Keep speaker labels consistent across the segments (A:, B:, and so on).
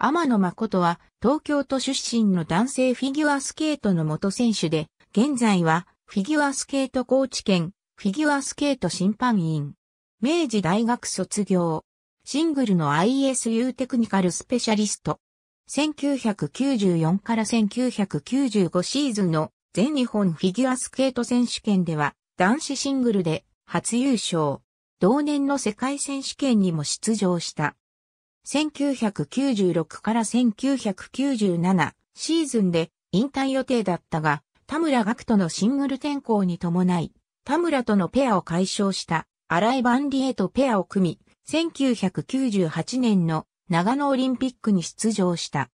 A: 天野誠は東京都出身の男性フィギュアスケートの元選手で、現在はフィギュアスケート高知県フィギュアスケート審判員。明治大学卒業。シングルの ISU テクニカルスペシャリスト。1994から1995シーズンの全日本フィギュアスケート選手権では男子シングルで初優勝。同年の世界選手権にも出場した。1996から1997シーズンで引退予定だったが、田村学とのシングル転向に伴い、田村とのペアを解消した新井万里へとペアを組み、1998年の長野オリンピックに出場した。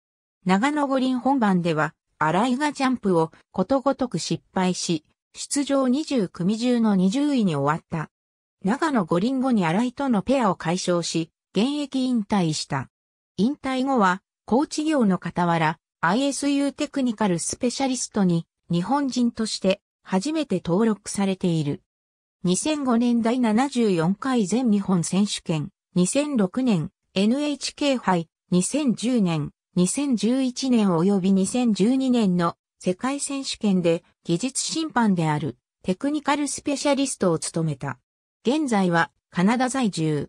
A: 長野五輪本番では、新井がジャンプをことごとく失敗し、出場20組中の20位に終わった。長野五輪後に新井とのペアを解消し、現役引退した。引退後は、高知業の傍ら、ISU テクニカルスペシャリストに、日本人として初めて登録されている。2005年第74回全日本選手権、2006年 NHK 杯、2010年、2011年及び2012年の世界選手権で技術審判であるテクニカルスペシャリストを務めた。現在はカナダ在住。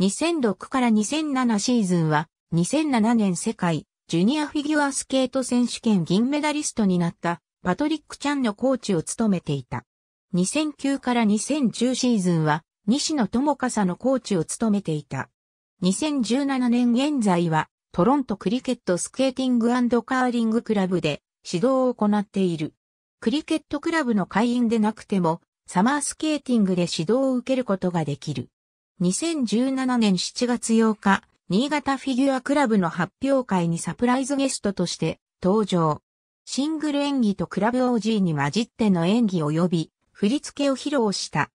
A: 2006から2007シーズンは、2007年世界ジュニアフィギュアスケート選手権銀メダリストになったパトリック・チャンのコーチを務めていた。2009から2010シーズンは西野智笠のコーチを務めていた。2017年現在はトロントクリケットスケーティングカーリングクラブで指導を行っている。クリケットクラブの会員でなくてもサマースケーティングで指導を受けることができる。2017年7月8日、新潟フィギュアクラブの発表会にサプライズゲストとして登場。シングル演技とクラブ OG に混じっての演技及び振り付けを披露した。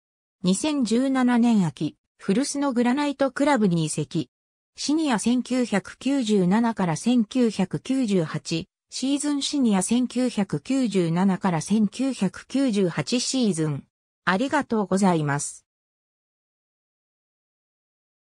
A: 2017年秋、古巣のグラナイトクラブに移籍。シニア1997から1998、シーズンシニア1997から1998シーズン。ありがとうございます。